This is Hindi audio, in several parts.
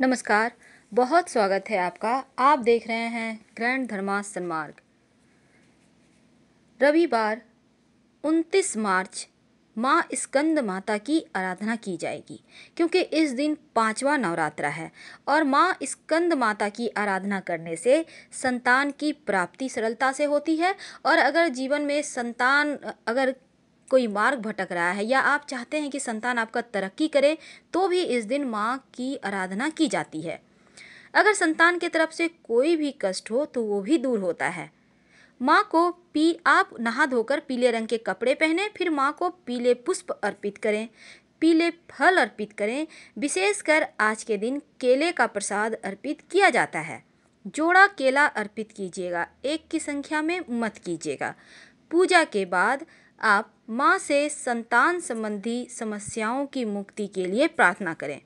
नमस्कार बहुत स्वागत है आपका आप देख रहे हैं ग्रैंड धर्मा सन्मार्ग रविवार 29 मार्च माँ स्कंद माता की आराधना की जाएगी क्योंकि इस दिन पांचवा नवरात्रा है और माँ स्कंद माता की आराधना करने से संतान की प्राप्ति सरलता से होती है और अगर जीवन में संतान अगर कोई मार्ग भटक रहा है या आप चाहते हैं कि संतान आपका तरक्की करे तो भी इस दिन माँ की आराधना की जाती है अगर संतान की तरफ से कोई भी कष्ट हो तो वो भी दूर होता है माँ को पी आप नहा धोकर पीले रंग के कपड़े पहने फिर माँ को पीले पुष्प अर्पित करें पीले फल अर्पित करें विशेषकर आज के दिन केले का प्रसाद अर्पित किया जाता है जोड़ा केला अर्पित कीजिएगा एक की संख्या में मत कीजिएगा पूजा के बाद आप माँ से संतान संबंधी समस्याओं की मुक्ति के लिए प्रार्थना करें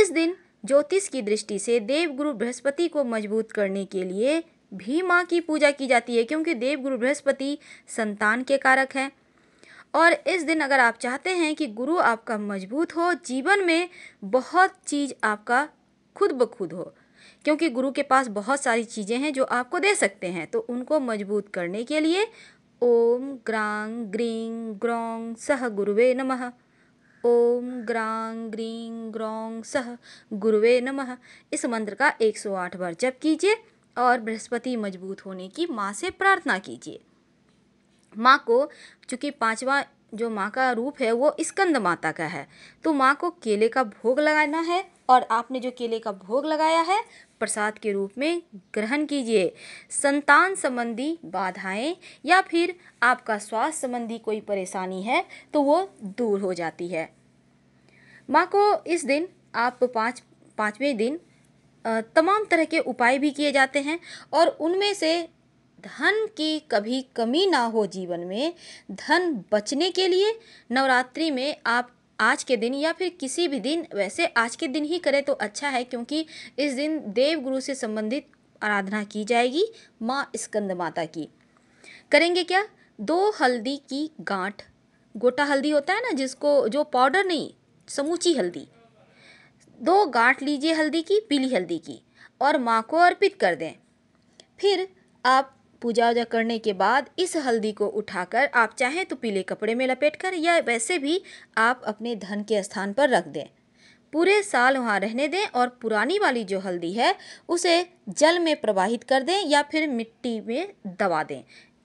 इस दिन ज्योतिष की दृष्टि से देवगुरु बृहस्पति को मजबूत करने के लिए भी माँ की पूजा की जाती है क्योंकि देवगुरु बृहस्पति संतान के कारक हैं और इस दिन अगर आप चाहते हैं कि गुरु आपका मजबूत हो जीवन में बहुत चीज़ आपका खुद ब खुद हो क्योंकि गुरु के पास बहुत सारी चीज़ें हैं जो आपको दे सकते हैं तो उनको मजबूत करने के लिए ओम ग्रांग ग्रीं ग्रौं सह गुरुवे नमः ओम ग्रांग ग्रीं ग्रौं सह गुरुवे नमः इस मंत्र का 108 बार जप कीजिए और बृहस्पति मजबूत होने की माँ से प्रार्थना कीजिए माँ को चूँकि पांचवा जो माँ का रूप है वो स्कंद माता का है तो माँ को केले का भोग लगाना है और आपने जो केले का भोग लगाया है प्रसाद के रूप में ग्रहण कीजिए संतान संबंधी बाधाएं या फिर आपका स्वास्थ्य संबंधी कोई परेशानी है तो वो दूर हो जाती है माँ को इस दिन आप पाँच पाँचवें दिन तमाम तरह के उपाय भी किए जाते हैं और उनमें से धन की कभी कमी ना हो जीवन में धन बचने के लिए नवरात्रि में आप आज के दिन या फिर किसी भी दिन वैसे आज के दिन ही करें तो अच्छा है क्योंकि इस दिन देवगुरु से संबंधित आराधना की जाएगी माँ स्कंद माता की करेंगे क्या दो हल्दी की गांठ गोटा हल्दी होता है ना जिसको जो पाउडर नहीं समूची हल्दी दो गांठ लीजिए हल्दी की पीली हल्दी की और माँ को अर्पित कर दें फिर आप पूजा वूजा करने के बाद इस हल्दी को उठाकर आप चाहें तो पीले कपड़े में लपेट कर या वैसे भी आप अपने धन के स्थान पर रख दें पूरे साल वहाँ रहने दें और पुरानी वाली जो हल्दी है उसे जल में प्रवाहित कर दें या फिर मिट्टी में दबा दें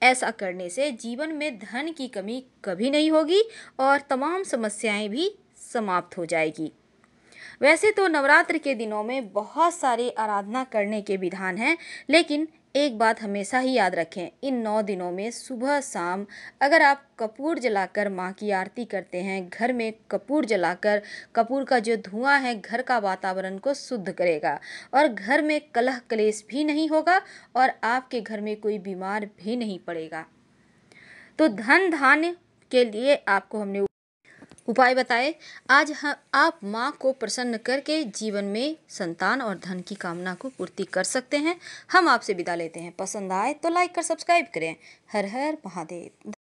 ऐसा करने से जीवन में धन की कमी कभी नहीं होगी और तमाम समस्याएं भी समाप्त हो जाएगी वैसे तो नवरात्र के दिनों में बहुत सारे आराधना करने के विधान हैं लेकिन एक बात हमेशा ही याद रखें इन नौ दिनों में सुबह शाम अगर आप कपूर जलाकर माँ की आरती करते हैं घर में कपूर जलाकर कपूर का जो धुआं है घर का वातावरण को शुद्ध करेगा और घर में कलह कलेश भी नहीं होगा और आपके घर में कोई बीमार भी नहीं पड़ेगा तो धन धान्य के लिए आपको हमने उपाय बताए आज हम आप माँ को प्रसन्न करके जीवन में संतान और धन की कामना को पूर्ति कर सकते हैं हम आपसे विदा लेते हैं पसंद आए तो लाइक कर सब्सक्राइब करें हर हर महादेव